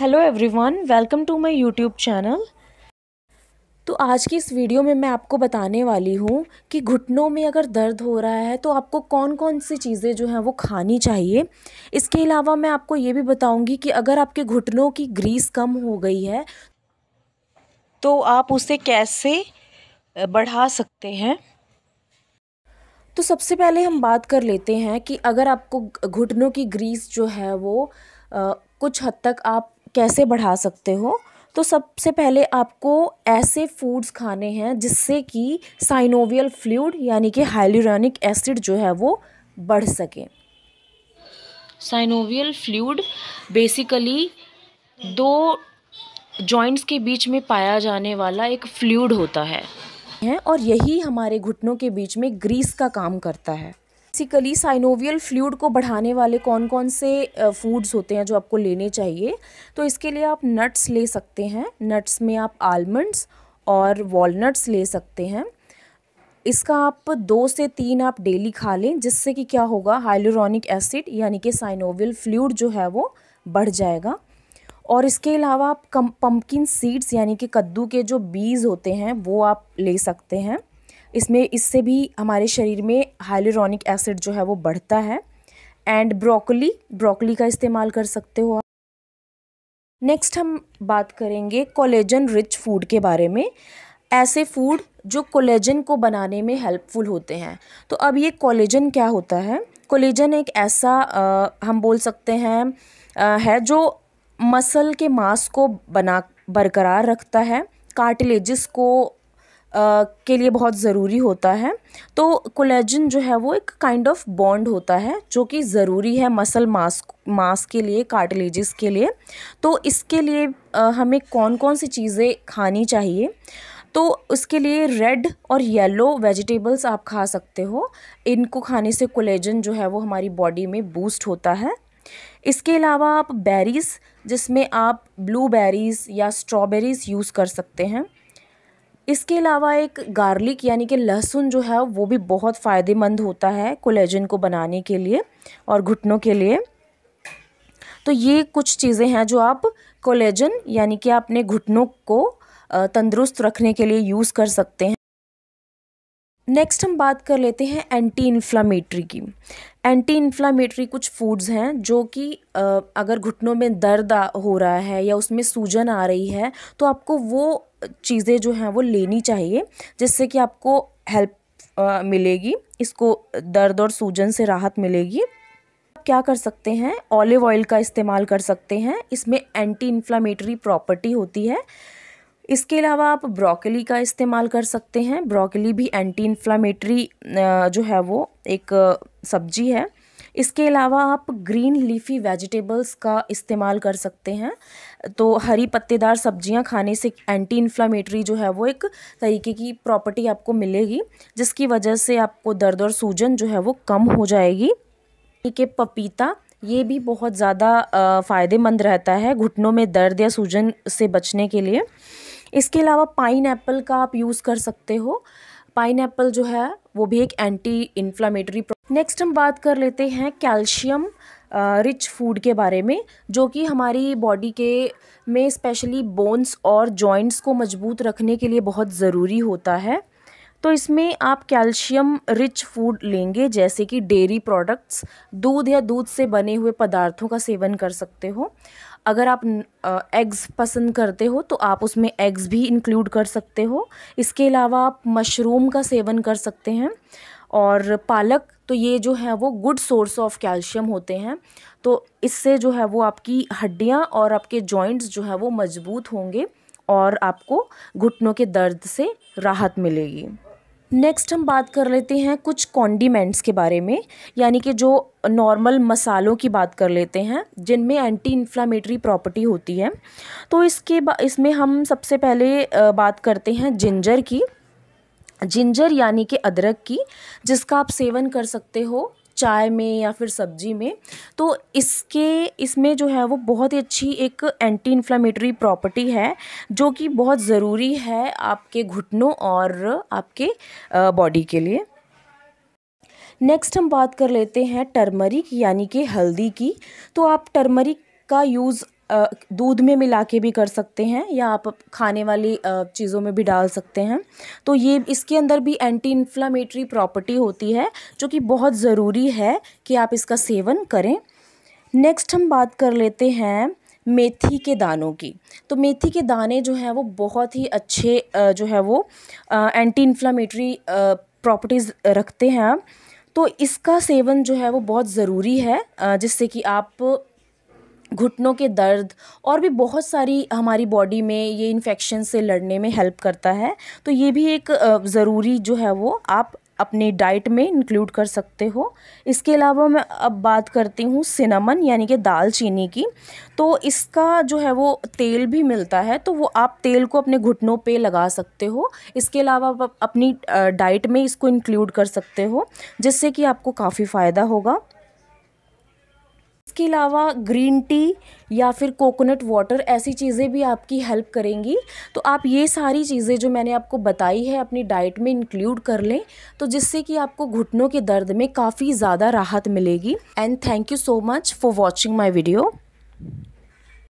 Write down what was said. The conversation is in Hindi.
hello everyone welcome to my YouTube channel तो आज की इस वीडियो में मैं आपको बताने वाली हूँ कि घुटनों में अगर दर्द हो रहा है तो आपको कौन कौन सी चीज़ें जो हैं वो खानी चाहिए इसके अलावा मैं आपको ये भी बताऊँगी कि अगर आपके घुटनों की ग्रीस कम हो गई है तो आप उसे कैसे बढ़ा सकते हैं तो सबसे पहले हम बात कर लेते हैं कि अगर आपको घुटनों की ग्रीस जो है वो आ, कुछ हद तक आप कैसे बढ़ा सकते हो तो सबसे पहले आपको ऐसे फूड्स खाने हैं जिससे कि साइनोवियल फ्लूड यानी कि हाइलोरॉनिक एसिड जो है वो बढ़ सके साइनोवियल फ्लूड बेसिकली दो जॉइंट्स के बीच में पाया जाने वाला एक फ्लूड होता है और यही हमारे घुटनों के बीच में ग्रीस का काम करता है बेसिकली साइनोवियल फ्लूड को बढ़ाने वाले कौन कौन से फूड्स होते हैं जो आपको लेने चाहिए तो इसके लिए आप नट्स ले सकते हैं नट्स में आप आलमंड्स और वॉलनट्स ले सकते हैं इसका आप दो से तीन आप डेली खा लें जिससे कि क्या होगा हाइलोरॉनिक एसिड यानी कि साइनोवियल फ्लूड जो है वो बढ़ जाएगा और इसके अलावा आप कम पम्पकिन सीड्स यानी कि कद्दू के जो बीज होते हैं वो आप ले सकते हैं इसमें इससे भी हमारे शरीर में हाइलोरॉनिक एसिड जो है वो बढ़ता है एंड ब्रोकली ब्रोकली का इस्तेमाल कर सकते हो नेक्स्ट हम बात करेंगे कोलेजन रिच फूड के बारे में ऐसे फूड जो कोलेजन को बनाने में हेल्पफुल होते हैं तो अब ये कोलेजन क्या होता है कोलेजन एक ऐसा आ, हम बोल सकते हैं आ, है जो मसल के मांस को बना बरकरार रखता है कार्टिलेजिस को के लिए बहुत ज़रूरी होता है तो कोलेजन जो है वो एक काइंड ऑफ बॉन्ड होता है जो कि ज़रूरी है मसल मास मास के लिए कार्टिलेजिस के लिए तो इसके लिए हमें कौन कौन सी चीज़ें खानी चाहिए तो उसके लिए रेड और येलो वेजिटेबल्स आप खा सकते हो इनको खाने से कोलेजन जो है वो हमारी बॉडी में बूस्ट होता है इसके अलावा आप बेरीज़ जिसमें आप ब्लूबेरीज़ या स्ट्रॉबेरीज़ यूज़ कर सकते हैं इसके अलावा एक गार्लिक यानी कि लहसुन जो है वो भी बहुत फ़ायदेमंद होता है कोलेजन को बनाने के लिए और घुटनों के लिए तो ये कुछ चीज़ें हैं जो आप कोलेजन यानी कि अपने घुटनों को तंदुरुस्त रखने के लिए यूज़ कर सकते हैं नेक्स्ट हम बात कर लेते हैं एंटी इन्फ्लामेटरी की एंटी इन्फ्लामेटरी कुछ फूड्स हैं जो कि अगर घुटनों में दर्द हो रहा है या उसमें सूजन आ रही है तो आपको वो चीज़ें जो हैं वो लेनी चाहिए जिससे कि आपको हेल्प मिलेगी इसको दर्द और सूजन से राहत मिलेगी आप क्या कर सकते हैं ऑलिव ऑयल का इस्तेमाल कर सकते हैं इसमें एंटी इन्फ्लामेटरी प्रॉपर्टी होती है इसके अलावा आप ब्रोकली का इस्तेमाल कर सकते हैं ब्रोकली भी एंटी इन्फ्लामेटरी जो है वो एक सब्जी है इसके अलावा आप ग्रीन लीफी वेजिटेबल्स का इस्तेमाल कर सकते हैं तो हरी पत्तेदार सब्जियां खाने से एंटी इन्फ्लामेटरी जो है वो एक तरीके की प्रॉपर्टी आपको मिलेगी जिसकी वजह से आपको दर्द और सूजन जो है वो कम हो जाएगी ठीक है पपीता ये भी बहुत ज़्यादा फ़ायदेमंद रहता है घुटनों में दर्द या सूजन से बचने के लिए इसके अलावा पाइन का आप यूज़ कर सकते हो पाइन जो है वो भी एक एंटी इन्फ्लामेटरी नेक्स्ट हम बात कर लेते हैं कैल्शियम रिच फूड के बारे में जो कि हमारी बॉडी के में स्पेशली बोन्स और जॉइंट्स को मजबूत रखने के लिए बहुत ज़रूरी होता है तो इसमें आप कैल्शियम रिच फूड लेंगे जैसे कि डेयरी प्रोडक्ट्स दूध या दूध से बने हुए पदार्थों का सेवन कर सकते हो अगर आप एग्स पसंद करते हो तो आप उसमें एग्स भी इंक्लूड कर सकते हो इसके अलावा आप मशरूम का सेवन कर सकते हैं और पालक तो ये जो है वो गुड सोर्स ऑफ कैल्शियम होते हैं तो इससे जो है वो आपकी हड्डियाँ और आपके जॉइंट्स जो है वो मजबूत होंगे और आपको घुटनों के दर्द से राहत मिलेगी नेक्स्ट हम बात कर लेते हैं कुछ कॉन्डिमेंट्स के बारे में यानी कि जो नॉर्मल मसालों की बात कर लेते हैं जिनमें एंटी इन्फ्लामेटरी प्रॉपर्टी होती है तो इसके इसमें हम सबसे पहले बात करते हैं जिंजर की जिंजर यानी कि अदरक की जिसका आप सेवन कर सकते हो चाय में या फिर सब्जी में तो इसके इसमें जो है वो बहुत ही अच्छी एक एंटी इन्फ्लामेटरी प्रॉपर्टी है जो कि बहुत ज़रूरी है आपके घुटनों और आपके बॉडी के लिए नेक्स्ट हम बात कर लेते हैं टर्मरिक यानी कि हल्दी की तो आप टर्मरिक का यूज़ दूध में मिला के भी कर सकते हैं या आप खाने वाली चीज़ों में भी डाल सकते हैं तो ये इसके अंदर भी एंटी इन्फ्लामेटरी प्रॉपर्टी होती है जो कि बहुत ज़रूरी है कि आप इसका सेवन करें नेक्स्ट हम बात कर लेते हैं मेथी के दानों की तो मेथी के दाने जो हैं वो बहुत ही अच्छे जो है वो एंटी इन्फ्लामेटरी प्रॉपर्टीज़ रखते हैं तो इसका सेवन जो है वो बहुत ज़रूरी है जिससे कि आप घुटनों के दर्द और भी बहुत सारी हमारी बॉडी में ये इन्फेक्शन से लड़ने में हेल्प करता है तो ये भी एक ज़रूरी जो है वो आप अपनी डाइट में इंक्लूड कर सकते हो इसके अलावा मैं अब बात करती हूँ सिनेमन यानी कि दालचीनी की तो इसका जो है वो तेल भी मिलता है तो वो आप तेल को अपने घुटनों पे लगा सकते हो इसके अलावा आप अपनी डाइट में इसको इंक्लूड कर सकते हो जिससे कि आपको काफ़ी फ़ायदा होगा इसके अलावा ग्रीन टी या फिर कोकोनट वाटर ऐसी चीज़ें भी आपकी हेल्प करेंगी तो आप ये सारी चीज़ें जो मैंने आपको बताई है अपनी डाइट में इंक्लूड कर लें तो जिससे कि आपको घुटनों के दर्द में काफ़ी ज़्यादा राहत मिलेगी and thank you so much for watching my video